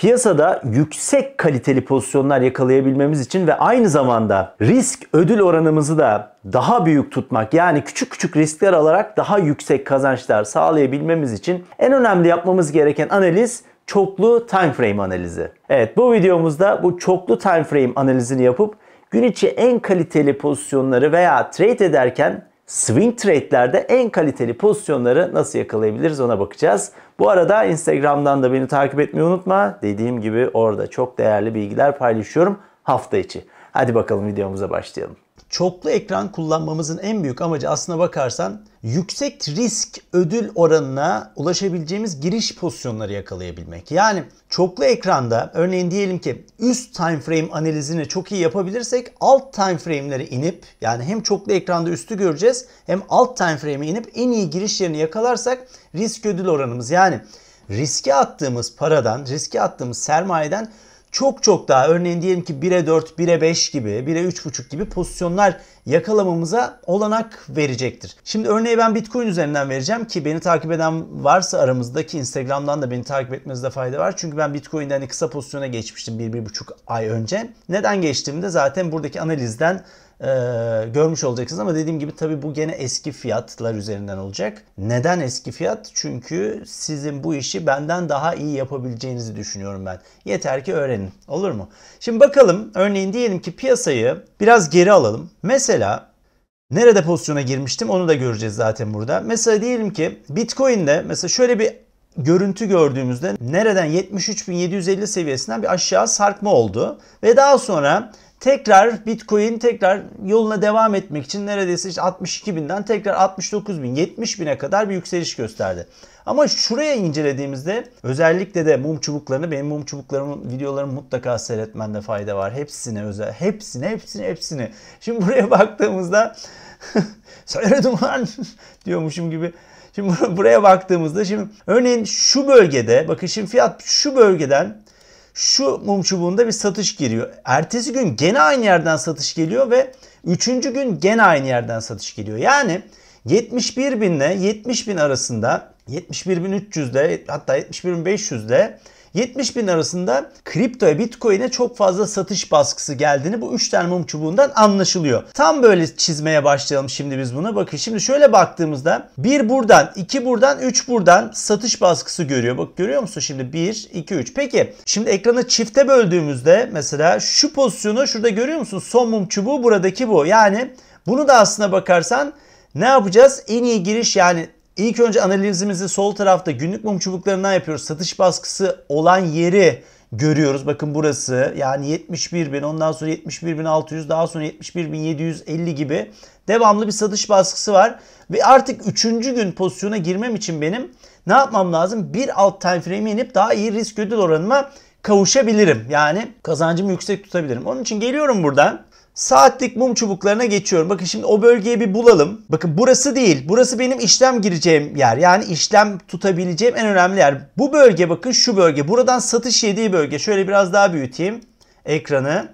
piyasada yüksek kaliteli pozisyonlar yakalayabilmemiz için ve aynı zamanda risk ödül oranımızı da daha büyük tutmak yani küçük küçük riskler alarak daha yüksek kazançlar sağlayabilmemiz için en önemli yapmamız gereken analiz çoklu time frame analizi. Evet bu videomuzda bu çoklu time frame analizini yapıp gün içi en kaliteli pozisyonları veya trade ederken swing trade'lerde en kaliteli pozisyonları nasıl yakalayabiliriz ona bakacağız. Bu arada Instagram'dan da beni takip etmeyi unutma. Dediğim gibi orada çok değerli bilgiler paylaşıyorum hafta içi. Hadi bakalım videomuza başlayalım çoklu ekran kullanmamızın en büyük amacı aslına bakarsan yüksek risk ödül oranına ulaşabileceğimiz giriş pozisyonları yakalayabilmek. Yani çoklu ekranda örneğin diyelim ki üst time frame analizini çok iyi yapabilirsek alt time frame'lere inip yani hem çoklu ekranda üstü göreceğiz hem alt time frame'e inip en iyi giriş yerini yakalarsak risk ödül oranımız yani riske attığımız paradan, riske attığımız sermayeden çok çok daha örneğin diyelim ki 1'e 4, 1'e 5 gibi, 1'e 3.5 gibi pozisyonlar yakalamamıza olanak verecektir. Şimdi örneği ben Bitcoin üzerinden vereceğim ki beni takip eden varsa aramızdaki Instagram'dan da beni takip etmenizde fayda var. Çünkü ben Bitcoin'den hani kısa pozisyona geçmiştim 1-1.5 ay önce. Neden geçtiğimde zaten buradaki analizden e, görmüş olacaksınız ama dediğim gibi tabi bu gene eski fiyatlar üzerinden olacak. Neden eski fiyat? Çünkü sizin bu işi benden daha iyi yapabileceğinizi düşünüyorum ben. Yeter ki öğrenin. Olur mu? Şimdi bakalım örneğin diyelim ki piyasayı biraz geri alalım. Mesela nerede pozisyona girmiştim onu da göreceğiz zaten burada. Mesela diyelim ki Bitcoin'de mesela şöyle bir görüntü gördüğümüzde nereden 73.750 seviyesinden bir aşağı sarkma oldu ve daha sonra tekrar Bitcoin tekrar yoluna devam etmek için neredeyse işte 62 binden tekrar 69 bin 70 bine kadar bir yükseliş gösterdi. Ama şuraya incelediğimizde özellikle de mum çubuklarını benim mum çubuklarımın videolarımı mutlaka seyretmende fayda var. hepsine özel hepsini hepsini hepsini. Şimdi buraya baktığımızda söyledim lan diyormuşum gibi. Şimdi buraya baktığımızda şimdi örneğin şu bölgede bakın şimdi fiyat şu bölgeden şu mum çubuğunda bir satış giriyor. Ertesi gün gene aynı yerden satış geliyor ve üçüncü gün gene aynı yerden satış geliyor. Yani 71 bin ile 70 bin arasında 71 71.300 ile hatta 71 bin ile 70 bin arasında kriptoya bitcoin'e çok fazla satış baskısı geldiğini bu 3 tane mum çubuğundan anlaşılıyor. Tam böyle çizmeye başlayalım şimdi biz buna. Bakın şimdi şöyle baktığımızda 1 buradan, 2 buradan, 3 buradan satış baskısı görüyor. Bak görüyor musun şimdi 1, 2, 3. Peki şimdi ekranı çifte böldüğümüzde mesela şu pozisyonu şurada görüyor musun? Son mum çubuğu buradaki bu. Yani bunu da aslına bakarsan ne yapacağız? En iyi giriş yani İlk önce analizimizi sol tarafta günlük mum çubuklarından yapıyoruz. Satış baskısı olan yeri görüyoruz. Bakın burası yani 71 bin ondan sonra 71 bin 600 daha sonra 71 bin 750 gibi devamlı bir satış baskısı var. Ve artık 3. gün pozisyona girmem için benim ne yapmam lazım? Bir alt time frame'e inip daha iyi risk ödül oranıma kavuşabilirim. Yani kazancımı yüksek tutabilirim. Onun için geliyorum buradan. Saatlik mum çubuklarına geçiyorum. Bakın şimdi o bölgeyi bir bulalım. Bakın burası değil. Burası benim işlem gireceğim yer. Yani işlem tutabileceğim en önemli yer. Bu bölge bakın şu bölge. Buradan satış yediği bölge. Şöyle biraz daha büyüteyim ekranı.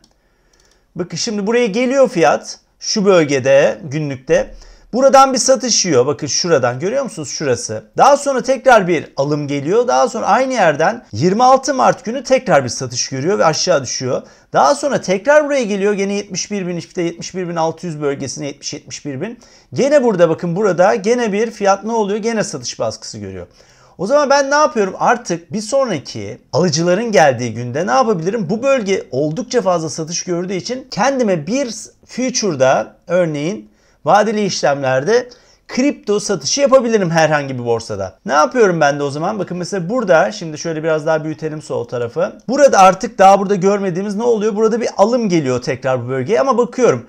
Bakın şimdi buraya geliyor fiyat. Şu bölgede günlükte. Buradan bir satış yiyor. Bakın şuradan görüyor musunuz şurası? Daha sonra tekrar bir alım geliyor. Daha sonra aynı yerden 26 Mart günü tekrar bir satış görüyor ve aşağı düşüyor. Daha sonra tekrar buraya geliyor. Gene 71 bin işte 71 bin 600 bölgesine 70 71 bin. Gene burada bakın burada gene bir fiyat ne oluyor? Gene satış baskısı görüyor. O zaman ben ne yapıyorum? Artık bir sonraki alıcıların geldiği günde ne yapabilirim? Bu bölge oldukça fazla satış gördüğü için kendime bir future'da örneğin vadeli işlemlerde kripto satışı yapabilirim herhangi bir borsada. Ne yapıyorum ben de o zaman? Bakın mesela burada şimdi şöyle biraz daha büyütelim sol tarafı. Burada artık daha burada görmediğimiz ne oluyor? Burada bir alım geliyor tekrar bu bölgeye ama bakıyorum.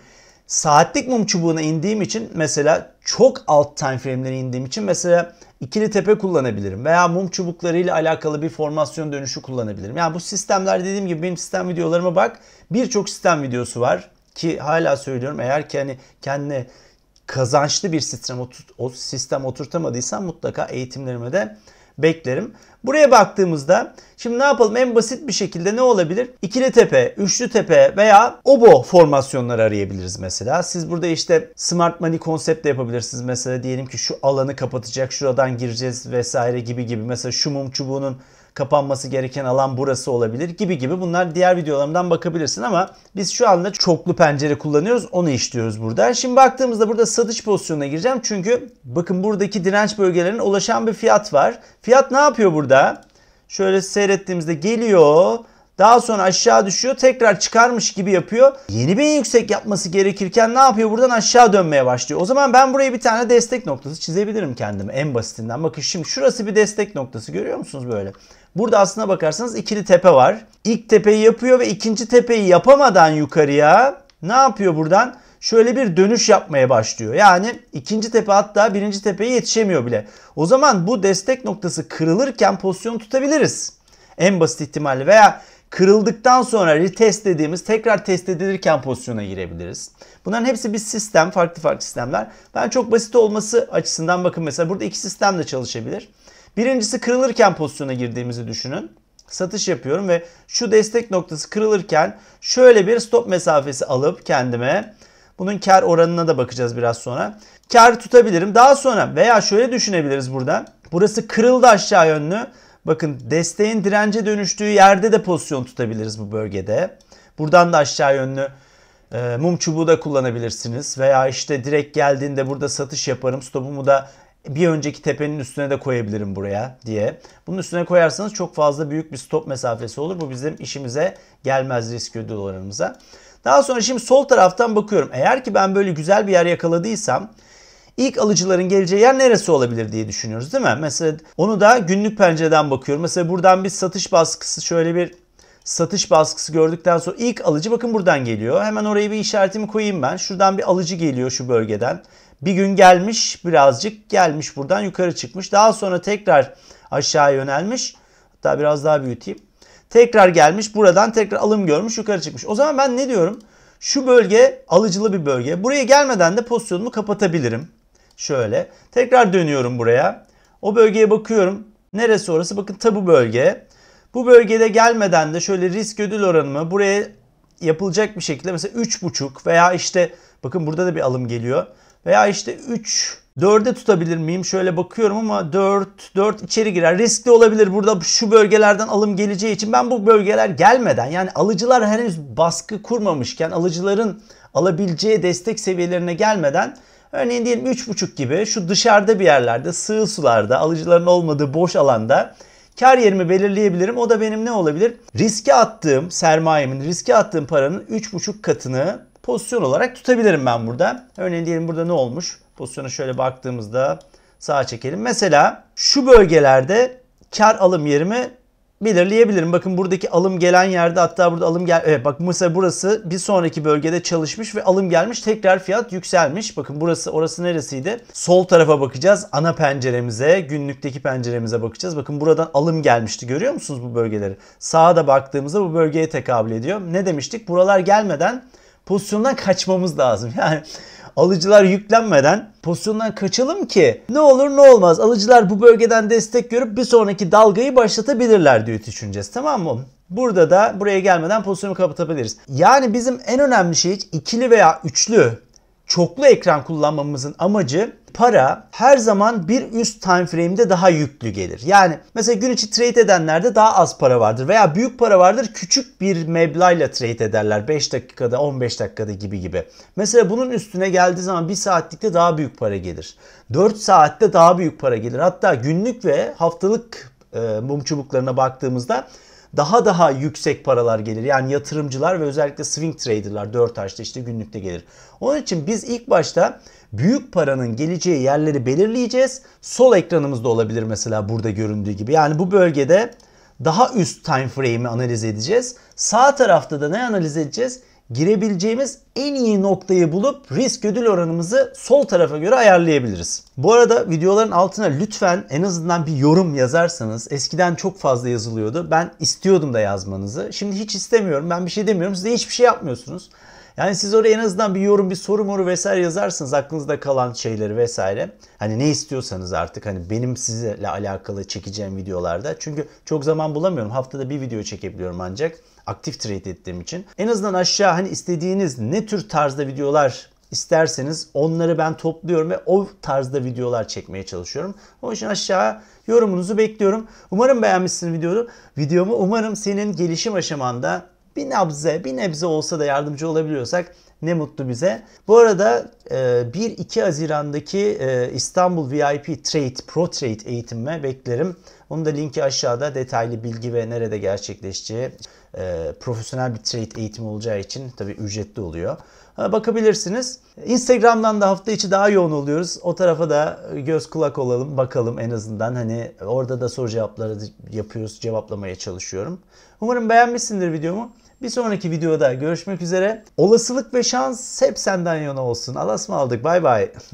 Saatlik mum çubuğuna indiğim için mesela çok alt time frame'lere indiğim için mesela ikili tepe kullanabilirim veya mum çubuklarıyla alakalı bir formasyon dönüşü kullanabilirim. Yani bu sistemler dediğim gibi benim sistem videolarıma bak. Birçok sistem videosu var ki hala söylüyorum eğer ki hani kendine kazançlı bir sistem, o sistem oturtamadıysam mutlaka eğitimlerime de beklerim. Buraya baktığımızda şimdi ne yapalım en basit bir şekilde ne olabilir? İkili tepe, üçlü tepe veya obo formasyonları arayabiliriz mesela. Siz burada işte smart money konsept de yapabilirsiniz. Mesela diyelim ki şu alanı kapatacak, şuradan gireceğiz vesaire gibi gibi. Mesela şu mum çubuğunun kapanması gereken alan burası olabilir gibi gibi bunlar diğer videolarımdan bakabilirsin ama biz şu anda çoklu pencere kullanıyoruz onu işliyoruz burada. Şimdi baktığımızda burada satış pozisyonuna gireceğim çünkü bakın buradaki direnç bölgelerine ulaşan bir fiyat var. Fiyat ne yapıyor burada? Şöyle seyrettiğimizde geliyor daha sonra aşağı düşüyor. Tekrar çıkarmış gibi yapıyor. Yeni bir yüksek yapması gerekirken ne yapıyor? Buradan aşağı dönmeye başlıyor. O zaman ben buraya bir tane destek noktası çizebilirim kendime en basitinden. Bakın şimdi şurası bir destek noktası görüyor musunuz böyle? Burada aslına bakarsanız ikili tepe var. İlk tepeyi yapıyor ve ikinci tepeyi yapamadan yukarıya ne yapıyor buradan? şöyle bir dönüş yapmaya başlıyor. Yani ikinci tepe hatta birinci tepeye yetişemiyor bile. O zaman bu destek noktası kırılırken pozisyon tutabiliriz. En basit ihtimalle veya Kırıldıktan sonra retest dediğimiz tekrar test edilirken pozisyona girebiliriz. Bunların hepsi bir sistem, farklı farklı sistemler. Ben çok basit olması açısından bakın mesela burada iki sistem de çalışabilir. Birincisi kırılırken pozisyona girdiğimizi düşünün. Satış yapıyorum ve şu destek noktası kırılırken şöyle bir stop mesafesi alıp kendime bunun kar oranına da bakacağız biraz sonra. Kar tutabilirim. Daha sonra veya şöyle düşünebiliriz burada. Burası kırıldı aşağı yönlü. Bakın desteğin dirence dönüştüğü yerde de pozisyon tutabiliriz bu bölgede. Buradan da aşağı yönlü e, mum çubuğu da kullanabilirsiniz. Veya işte direkt geldiğinde burada satış yaparım. Stopumu da bir önceki tepenin üstüne de koyabilirim buraya diye. Bunun üstüne koyarsanız çok fazla büyük bir stop mesafesi olur. Bu bizim işimize gelmez risk ödül oranımıza. Daha sonra şimdi sol taraftan bakıyorum. Eğer ki ben böyle güzel bir yer yakaladıysam ilk alıcıların geleceği yer neresi olabilir diye düşünüyoruz değil mi? Mesela onu da günlük pencereden bakıyorum. Mesela buradan bir satış baskısı şöyle bir satış baskısı gördükten sonra ilk alıcı bakın buradan geliyor. Hemen oraya bir işaretimi koyayım ben. Şuradan bir alıcı geliyor şu bölgeden. Bir gün gelmiş birazcık gelmiş buradan yukarı çıkmış. Daha sonra tekrar aşağı yönelmiş. Hatta biraz daha büyüteyim. Tekrar gelmiş buradan tekrar alım görmüş yukarı çıkmış. O zaman ben ne diyorum? Şu bölge alıcılı bir bölge. Buraya gelmeden de pozisyonumu kapatabilirim. Şöyle. Tekrar dönüyorum buraya. O bölgeye bakıyorum. Neresi orası? Bakın tabu bölge. Bu bölgede gelmeden de şöyle risk ödül oranımı buraya yapılacak bir şekilde mesela 3.5 veya işte bakın burada da bir alım geliyor. Veya işte 3 4'e tutabilir miyim? Şöyle bakıyorum ama 4 4 içeri girer. Riskli olabilir. Burada şu bölgelerden alım geleceği için ben bu bölgeler gelmeden yani alıcılar henüz baskı kurmamışken alıcıların alabileceği destek seviyelerine gelmeden Örneğin diyelim 3.5 gibi şu dışarıda bir yerlerde sığ sularda alıcıların olmadığı boş alanda kar yerimi belirleyebilirim. O da benim ne olabilir? Riske attığım sermayemin, riske attığım paranın 3.5 katını pozisyon olarak tutabilirim ben burada. Örneğin diyelim burada ne olmuş? Pozisyona şöyle baktığımızda sağa çekelim. Mesela şu bölgelerde kar alım yerimi belirleyebilirim. Bakın buradaki alım gelen yerde hatta burada alım gel evet bak mesela burası bir sonraki bölgede çalışmış ve alım gelmiş tekrar fiyat yükselmiş. Bakın burası orası neresiydi? Sol tarafa bakacağız. Ana penceremize, günlükteki penceremize bakacağız. Bakın buradan alım gelmişti. Görüyor musunuz bu bölgeleri? Sağa da baktığımızda bu bölgeye tekabül ediyor. Ne demiştik? Buralar gelmeden pozisyondan kaçmamız lazım. Yani alıcılar yüklenmeden pozisyondan kaçalım ki ne olur ne olmaz alıcılar bu bölgeden destek görüp bir sonraki dalgayı başlatabilirler diye düşüneceğiz tamam mı? Burada da buraya gelmeden pozisyonu kapatabiliriz. Yani bizim en önemli şey ikili veya üçlü çoklu ekran kullanmamızın amacı para her zaman bir üst time frame'de daha yüklü gelir. Yani mesela gün içi trade edenlerde daha az para vardır veya büyük para vardır küçük bir meblağla trade ederler 5 dakikada 15 dakikada gibi gibi. Mesela bunun üstüne geldiği zaman 1 saatlikte daha büyük para gelir. 4 saatte daha büyük para gelir. Hatta günlük ve haftalık e, mum çubuklarına baktığımızda daha daha yüksek paralar gelir. Yani yatırımcılar ve özellikle swing traderlar 4 harçta işte günlükte gelir. Onun için biz ilk başta büyük paranın geleceği yerleri belirleyeceğiz. Sol ekranımızda olabilir mesela burada göründüğü gibi. Yani bu bölgede daha üst time frame'i analiz edeceğiz. Sağ tarafta da ne analiz edeceğiz? girebileceğimiz en iyi noktayı bulup risk ödül oranımızı sol tarafa göre ayarlayabiliriz. Bu arada videoların altına lütfen en azından bir yorum yazarsanız eskiden çok fazla yazılıyordu. Ben istiyordum da yazmanızı. Şimdi hiç istemiyorum. Ben bir şey demiyorum. Siz de hiçbir şey yapmıyorsunuz. Yani siz oraya en azından bir yorum, bir soru moru vesaire yazarsınız. Aklınızda kalan şeyleri vesaire. Hani ne istiyorsanız artık hani benim sizinle alakalı çekeceğim videolarda. Çünkü çok zaman bulamıyorum. Haftada bir video çekebiliyorum ancak aktif trade ettiğim için. En azından aşağı hani istediğiniz ne tür tarzda videolar isterseniz onları ben topluyorum ve o tarzda videolar çekmeye çalışıyorum. O yüzden aşağı yorumunuzu bekliyorum. Umarım beğenmişsiniz videoyu. Videomu umarım senin gelişim aşamanda bir nabze, bir nebze olsa da yardımcı olabiliyorsak ne mutlu bize. Bu arada 1-2 e, Haziran'daki e, İstanbul VIP Trade, Pro Trade eğitimime beklerim. Onun da linki aşağıda detaylı bilgi ve nerede gerçekleşeceği e, profesyonel bir trade eğitimi olacağı için tabi ücretli oluyor. bakabilirsiniz. Instagram'dan da hafta içi daha yoğun oluyoruz. O tarafa da göz kulak olalım bakalım en azından. Hani orada da soru cevapları yapıyoruz cevaplamaya çalışıyorum. Umarım beğenmişsindir videomu. Bir sonraki videoda görüşmek üzere. Olasılık ve şans hep senden yana olsun. Alas mı aldık? Bay bay.